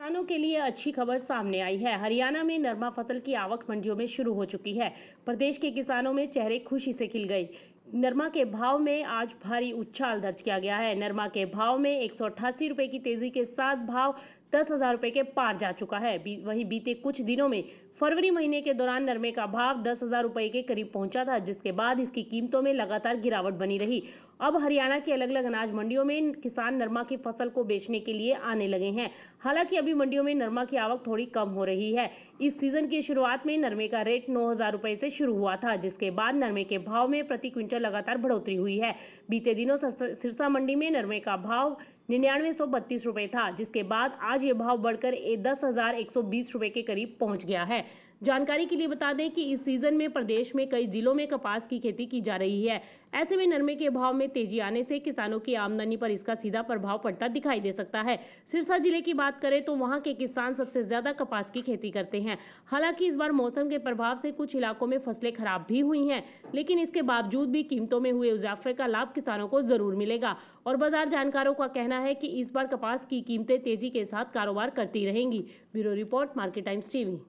किसानों के लिए अच्छी खबर सामने आई है हरियाणा में नरमा फसल की आवक मंडियों में शुरू हो चुकी है प्रदेश के किसानों में चेहरे खुशी से खिल गए नरमा के भाव में आज भारी उछाल दर्ज किया गया है नरमा के भाव में एक रुपए की तेजी के साथ भाव दस हजार रुपए के पार जा चुका है बी, वहीं बीते कुछ दिनों में फरवरी महीने के दौरान नरमे का भाव दस हजार रुपए के करीब पहुंचा था जिसके बाद इसकी कीमतों में लगातार गिरावट बनी रही अब हरियाणा के अलग अलग अनाज मंडियों में किसान नरमा की फसल को बेचने के लिए आने लगे हैं हालांकि अभी मंडियों में नरमा की आवक थोड़ी कम हो रही है इस सीजन की शुरुआत में नरमे का रेट नौ हजार रुपए से शुरू हुआ था जिसके बाद नरमे के भाव में प्रति क्विंटल लगातार बढ़ोतरी हुई है बीते दिनों सिरसा मंडी में नरमे का भाव निन्यानवे सौ बत्तीस रुपए था जिसके बाद आज आज ये भाव बढ़कर दस हजार एक सौ बीस रुपए के करीब पहुंच गया है जानकारी के लिए बता दें कि इस सीजन में प्रदेश में कई जिलों में कपास की खेती की जा रही है ऐसे में नरमे के भाव में तेजी आने से किसानों की आमदनी पर इसका सीधा प्रभाव पड़ता दिखाई दे सकता है सिरसा जिले की बात करें तो वहाँ के किसान सबसे ज्यादा कपास की खेती करते हैं हालांकि इस बार मौसम के प्रभाव से कुछ इलाकों में फसलें खराब भी हुई हैं लेकिन इसके बावजूद भी कीमतों में हुए इजाफे का लाभ किसानों को जरूर मिलेगा और बाजार जानकारों का कहना है कि इस बार कपास की कीमतें तेजी के साथ कारोबार करती रहेंगी bureau report market times TV